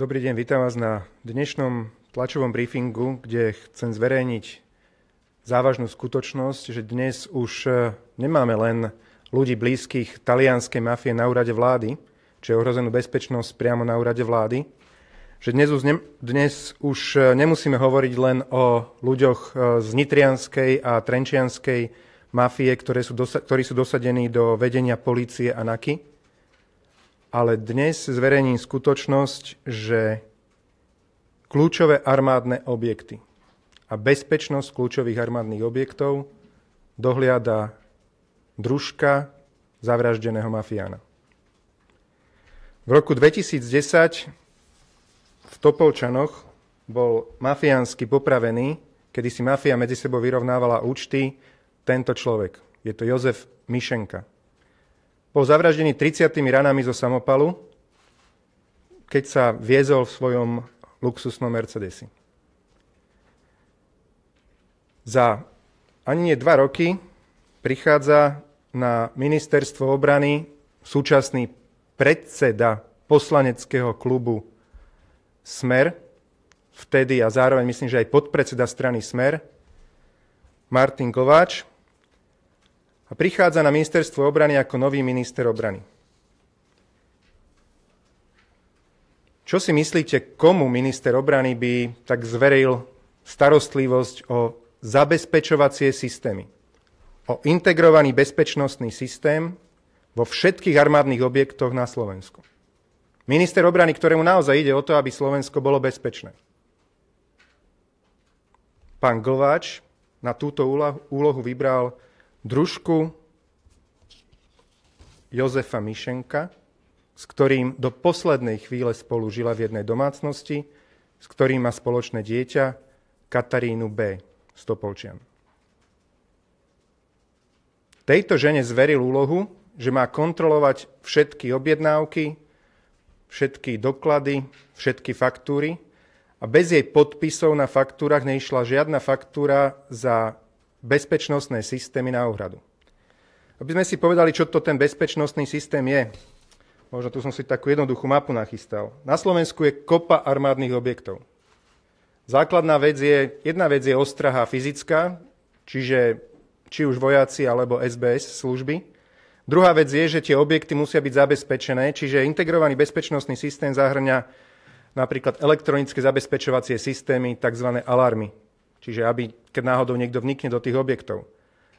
Dobrý deň, vítam vás na dnešnom tlačovom briefingu, kde chcem zverejniť závažnú skutočnosť, že dnes už e, nemáme len ľudí blízkych talianskej mafie na úrade vlády, čo je ohrozenú bezpečnosť priamo na úrade vlády, že dnes už, ne, dnes už e, nemusíme hovoriť len o ľuďoch e, z nitrianskej a trenčianskej mafie, ktoré sú dosa, ktorí sú dosadení do vedenia policie a NAKY, ale dnes zverejním skutočnosť, že kľúčové armádne objekty a bezpečnosť kľúčových armádnych objektov dohliada družka zavraždeného mafiána. V roku 2010 v Topolčanoch bol mafiánsky popravený, kedy si mafia medzi sebou vyrovnávala účty, tento človek. Je to Jozef Mišenka. Bol zavraždený 30 ranami zo samopalu, keď sa viezol v svojom luxusnom Mercedesi. Za ani nie dva roky prichádza na ministerstvo obrany súčasný predseda poslaneckého klubu Smer, vtedy a zároveň myslím, že aj podpredseda strany Smer, Martin Kováč, a prichádza na ministerstvo obrany ako nový minister obrany. Čo si myslíte, komu minister obrany by tak zveril starostlivosť o zabezpečovacie systémy, o integrovaný bezpečnostný systém vo všetkých armádnych objektoch na Slovensku? Minister obrany, ktorému naozaj ide o to, aby Slovensko bolo bezpečné. Pán Glváč na túto úlohu vybral družku Jozefa Mišenka, s ktorým do poslednej chvíle spolu žila v jednej domácnosti, s ktorým má spoločné dieťa Katarínu B. Stopolčian. Tejto žene zveril úlohu, že má kontrolovať všetky objednávky, všetky doklady, všetky faktúry a bez jej podpisov na faktúrach neišla žiadna faktúra za bezpečnostné systémy na úhradu. Aby sme si povedali, čo to ten bezpečnostný systém je, možno tu som si takú jednoduchú mapu nachystal. Na Slovensku je kopa armádnych objektov. Základná vec je, jedna vec je ostraha fyzická, čiže či už vojaci alebo SBS služby. Druhá vec je, že tie objekty musia byť zabezpečené, čiže integrovaný bezpečnostný systém zahrňa napríklad elektronické zabezpečovacie systémy, tzv. alarmy čiže aby, keď náhodou niekto vnikne do tých objektov.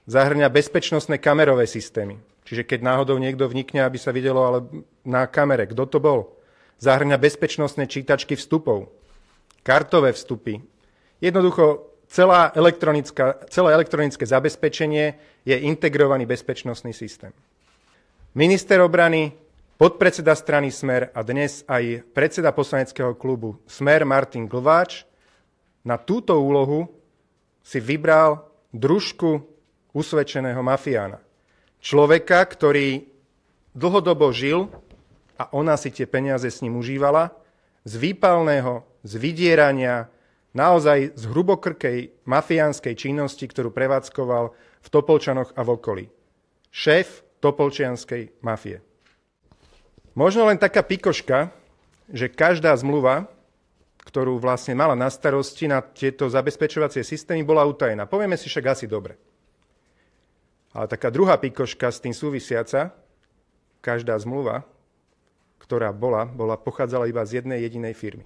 Zahrňa bezpečnostné kamerové systémy, čiže keď náhodou niekto vnikne, aby sa videlo ale na kamere, kto to bol. Zahrňa bezpečnostné čítačky vstupov, kartové vstupy. Jednoducho celá elektronická, celé elektronické zabezpečenie je integrovaný bezpečnostný systém. Minister obrany podpredseda strany Smer a dnes aj predseda poslaneckého klubu Smer Martin Glváč na túto úlohu si vybral družku usvedčeného mafiána. Človeka, ktorý dlhodobo žil a ona si tie peniaze s ním užívala, z výpalného, z vydierania, naozaj z hrubokrkej mafiánskej činnosti, ktorú prevádzkoval v Topolčanoch a v okolí. Šéf topolčianskej mafie. Možno len taká pikoška, že každá zmluva, ktorú vlastne mala na starosti na tieto zabezpečovacie systémy, bola utajená. Povieme si však asi dobre. Ale taká druhá pikoška s tým súvisiaca, každá zmluva, ktorá bola, bola pochádzala iba z jednej jedinej firmy.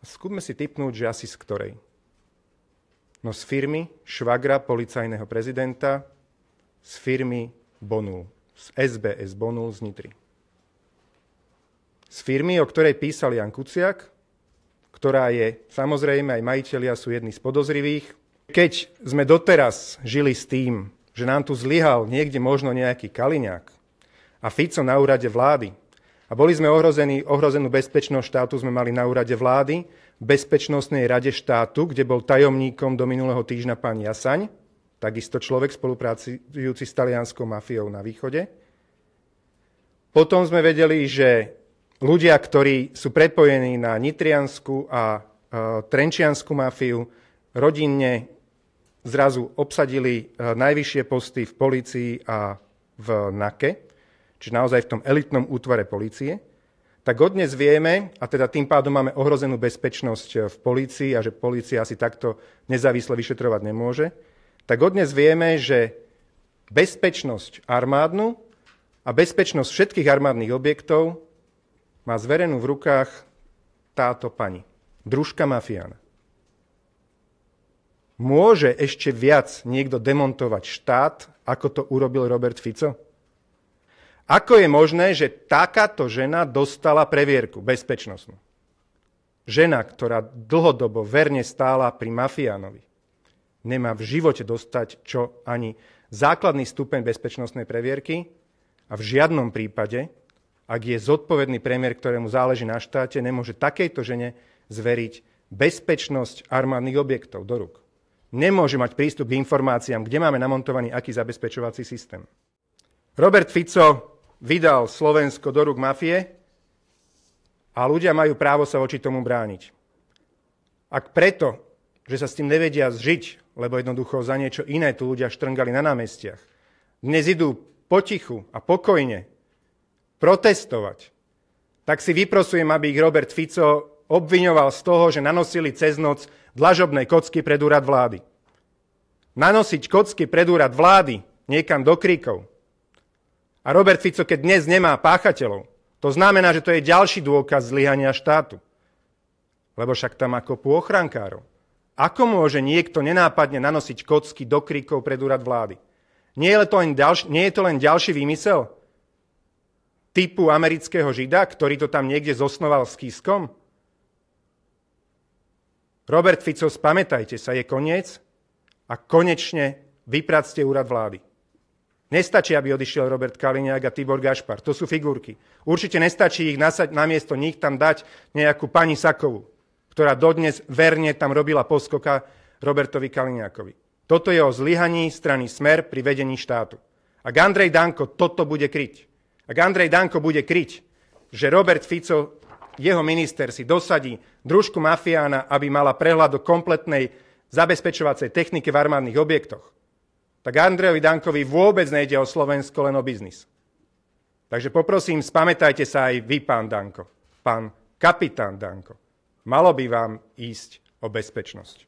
Skúsme si typnúť, že asi z ktorej. No z firmy švagra policajného prezidenta, z firmy Bonul, z SBS Bonul z Nitry z firmy, o ktorej písal Jan Kuciak, ktorá je, samozrejme, aj majiteľia sú jedni z podozrivých. Keď sme doteraz žili s tým, že nám tu zlyhal niekde možno nejaký Kaliňák a Fico na úrade vlády, a boli sme ohrození, ohrozenú bezpečnosť štátu sme mali na úrade vlády, bezpečnostnej rade štátu, kde bol tajomníkom do minulého týždňa pán Jasaň, takisto človek spolupracujúci s talianskou mafiou na východe. Potom sme vedeli, že ľudia, ktorí sú prepojení na nitriansku a e, trenčiansku mafiu, rodinne zrazu obsadili e, najvyššie posty v polícii a v NAKE, čiže naozaj v tom elitnom útvare policie, tak dnes vieme, a teda tým pádom máme ohrozenú bezpečnosť e, v polícii a že polícia asi takto nezávisle vyšetrovať nemôže, tak dnes vieme, že bezpečnosť armádnu a bezpečnosť všetkých armádnych objektov má zverenú v rukách táto pani, družka mafiána. Môže ešte viac niekto demontovať štát, ako to urobil Robert Fico? Ako je možné, že takáto žena dostala previerku bezpečnostnú? Žena, ktorá dlhodobo verne stála pri mafiánovi, nemá v živote dostať čo ani základný stupeň bezpečnostnej previerky a v žiadnom prípade ak je zodpovedný premiér, ktorému záleží na štáte, nemôže takejto žene zveriť bezpečnosť armádnych objektov do rúk. Nemôže mať prístup k informáciám, kde máme namontovaný aký zabezpečovací systém. Robert Fico vydal Slovensko do rúk mafie a ľudia majú právo sa voči tomu brániť. Ak preto, že sa s tým nevedia zžiť, lebo jednoducho za niečo iné tu ľudia štrngali na námestiach, dnes idú potichu a pokojne protestovať, tak si vyprosujem, aby ich Robert Fico obviňoval z toho, že nanosili cez noc dlažobné kocky pred úrad vlády. Nanosiť kocky pred úrad vlády niekam do kríkov. A Robert Fico, keď dnes nemá páchateľov, to znamená, že to je ďalší dôkaz zlyhania štátu. Lebo však tam má kopu ochrankárov. Ako môže niekto nenápadne nanosiť kocky do kríkov pred úrad vlády? Nie je to len ďalší, nie je to len ďalší výmysel? typu amerického žida, ktorý to tam niekde zosnoval s kiskom? Robert Fico, spamätajte sa, je koniec a konečne vypracte úrad vlády. Nestačí, aby odišiel Robert Kaliniak a Tibor Gašpar. To sú figurky. Určite nestačí ich nasať, namiesto nich tam dať nejakú pani Sakovu, ktorá dodnes verne tam robila poskoka Robertovi Kaliniakovi. Toto je o zlyhaní strany Smer pri vedení štátu. Ak Andrej Danko toto bude kryť, ak Andrej Danko bude kryť, že Robert Fico, jeho minister, si dosadí družku mafiána, aby mala prehľad do kompletnej zabezpečovacej technike v armádnych objektoch, tak Andrejovi Dankovi vôbec nejde o Slovensko, len o biznis. Takže poprosím, spamätajte sa aj vy, pán Danko, pán kapitán Danko. Malo by vám ísť o bezpečnosť.